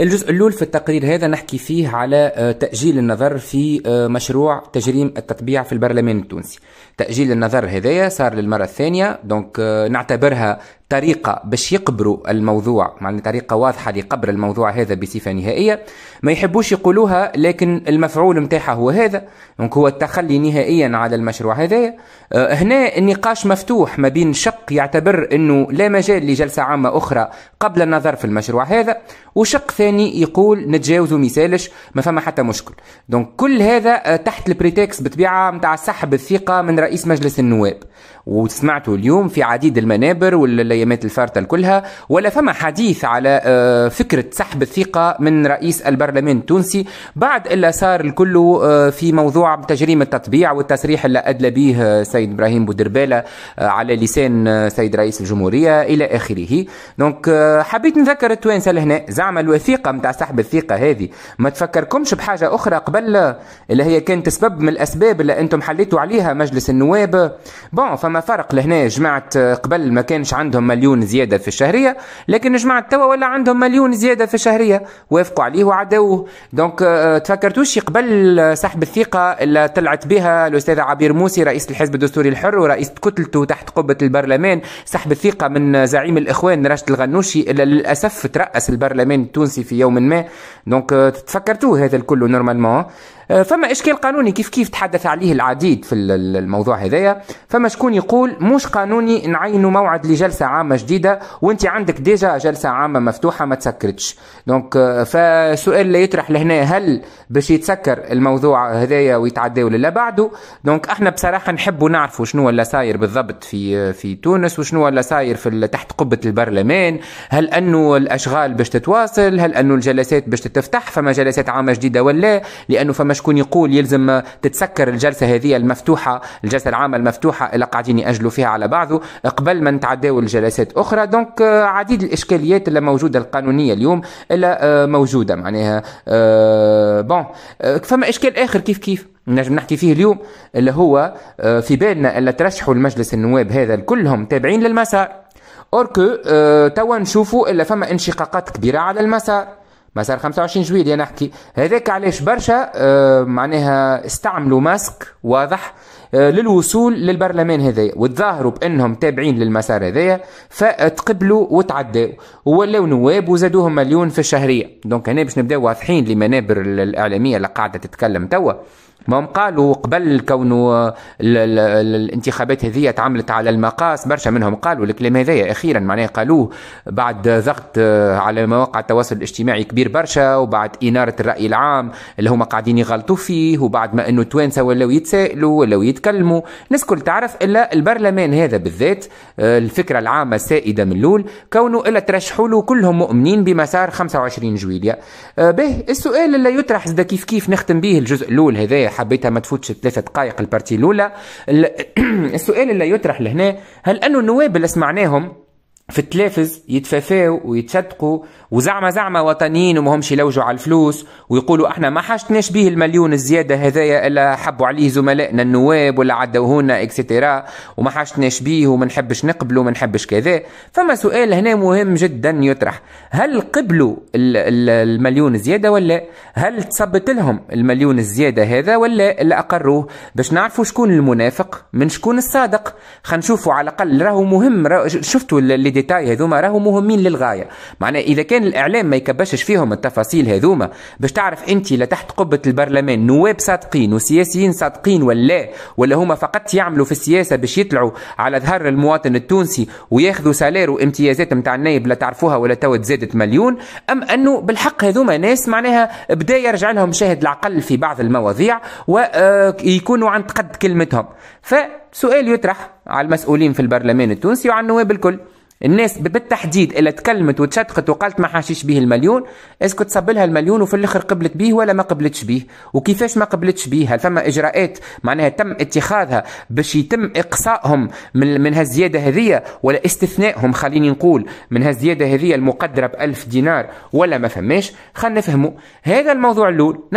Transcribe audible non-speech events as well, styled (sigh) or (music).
الجزء الأول في التقرير هذا نحكي فيه على آه، تأجيل النظر في آه، مشروع تجريم التطبيع في البرلمان التونسي تأجيل النظر هذايا صار للمرة الثانية دونك آه، نعتبرها طريقة باش يقبروا الموضوع معنى طريقة واضحة لقبر الموضوع هذا بصفة نهائية ما يحبوش يقولوها لكن المفعول متاحة هو هذا دونك هو التخلي نهائيا على المشروع هذايا أه هنا النقاش مفتوح ما بين شق يعتبر انه لا مجال لجلسة عامة اخرى قبل النظر في المشروع هذا وشق ثاني يقول نتجاوزوا مثالش ما فما حتى مشكل دونك كل هذا أه، تحت البريتكس بطبيعة متاع سحب الثقة من رئيس مجلس النواب وسمعته اليوم في عديد المنابر والايامات الفارته كلها ولا فما حديث على آه، فكره سحب الثقه من رئيس البرلمان التونسي بعد الا صار الكل آه، في موضوع تجريم التطبيع والتصريح اللي ادلى به آه، سيد ابراهيم بودرباله على لسان سيد رئيس الجمهوريه الى اخره دونك حبيت نذكر التوانسه لهنا زعما الوثيقه نتاع سحب الثقه هذه ما تفكركمش بحاجه اخرى قبل اللي هي كانت سبب من الاسباب اللي انتم حليتوا عليها مجلس النواب بون بون فما فرق لهنا جماعة آه، قبل ما كانش عندهم مليون زيادة في الشهرية لكن جماعة توا ولا عندهم مليون زيادة في الشهرية وافقوا عليه وعداوه دونك آه، آه، تفكرتوش قبل سحب الثقة اللي طلعت بها الأستاذ عبير موسي رئيس الحزب الدستوري الحر ورئيس كتلته تحت قبة البرلمان سحب الثقة من زعيم الإخوان راشد الغنوشي اللي للأسف ترأس البرلمان التونسي في يوم ما دونك تفكرتوه هذا الكل نورمالمون فما إشكال قانوني كيف كيف تحدث عليه العديد في الموضوع هذايا فما شكون يقول مش قانوني نعينوا موعد لجلسه عامه جديده وانت عندك ديجا جلسه عامه مفتوحه ما تسكرتش دونك آه، فسؤال اللي يطرح لهنا هل باش يتسكر الموضوع هذايا ويتعدى ولا لا بعده دونك احنا بصراحه نحبوا نعرفوا شنو اللي صاير بالضبط في آه، في تونس وشنو اللي صاير في تحت قبه البرلمان هل انه الاشغال باش تتواصل هل انه الجلسات باش تتفتح فما جلسات عامه جديده ولا لانه فما شكون يقول يلزم تتسكر الجلسه هذه المفتوحه الجلسه العامه المفتوحه الى قاعدين يأجلوا فيها على بعضه قبل ما نتعداو الجلسات أخرى دونك آه، عديد الإشكاليات اللي موجودة القانونية اليوم اللي آه، موجودة معناها بون آه، فما إشكال آخر كيف كيف نجم نحكي فيه اليوم اللي هو في بالنا اللي ترشحوا المجلس النواب هذا كلهم تابعين للمسار اوركو توا نشوفوا الا فما انشقاقات كبيره على المسار مسار 25 جويليا نحكي هذاك علاش برشا آه معناها استعملوا ماسك واضح آه للوصول للبرلمان هذايا وتظاهروا بانهم تابعين للمسار هذايا فتقبلوا وتعداوا ولاو نواب وزادوهم مليون في الشهريه دونك هنا باش نبداو واضحين لمنابر الاعلاميه اللي قاعده تتكلم توا ما هم قالوا قبل كونه الانتخابات هذه تعملت على المقاس برشا منهم قالوا الكلام هذايا اخيرا معناه قالوه بعد ضغط على مواقع التواصل الاجتماعي كبير برشا وبعد اناره الراي العام اللي هما قاعدين يغلطوا فيه وبعد ما انه توانسة ولاو يتسائلوا ولاو يتكلموا الناس كل تعرف الا البرلمان هذا بالذات آه، الفكره العامه السائده من الاول كونه الا ترشحوا له كلهم مؤمنين بمسار 25 جويليا آه، به السؤال اللي يطرح كيف كيف نختم به الجزء الاول هذايا حبيتها ما تفوتش ثلاثة دقائق البارتي الأولى (clears throat) السؤال اللي يطرح لهنا هل أنه النواب اللي سمعناهم في التلافز يتفافاو ويتشدقوا وزعمة زعمة وطنيين ومهمش يلوجوا على الفلوس ويقولوا احنا ما حاجتناش به المليون الزياده هذايا الا حبوا عليه زملائنا النواب ولا عدوهونا اكسترا وما حاجتناش به وما نحبش نقبله وما نحبش كذا فما سؤال هنا مهم جدا يطرح هل قبلوا المليون الزياده ولا هل تصبت لهم المليون الزياده هذا ولا اللي اقروه باش نعرفوا شكون المنافق من شكون الصادق خنشوفوا على الاقل راهو مهم شفتوا اللي ديتاي هذوما راهو مهمين للغايه معناه اذا كان الاعلام ما يكبشش فيهم التفاصيل هذوما باش تعرف انت لا تحت قبه البرلمان نواب صادقين وسياسيين صادقين ولا ولا هما فقط يعملوا في السياسه باش يطلعوا على ظهر المواطن التونسي وياخذوا سالير وامتيازات نتاع النايب لا تعرفوها ولا تو تزادت مليون ام انه بالحق هذوما ناس معناها بدا يرجع لهم شاهد العقل في بعض المواضيع ويكونوا آه، عند قد كلمتهم فسؤال يطرح على المسؤولين في البرلمان التونسي وعلى النواب الكل الناس بالتحديد اللي تكلمت وتشتقت وقالت ما حاشيش به المليون اسكو تصب لها المليون وفي الاخر قبلت به ولا ما قبلتش به وكيفاش ما قبلتش به هل فما اجراءات معناها تم اتخاذها باش يتم اقصائهم من من هالزياده هذيه ولا استثنائهم خليني نقول من هالزياده هذيه المقدره ب 1000 دينار ولا ما فماش خلينا نفهموا هذا الموضوع الاول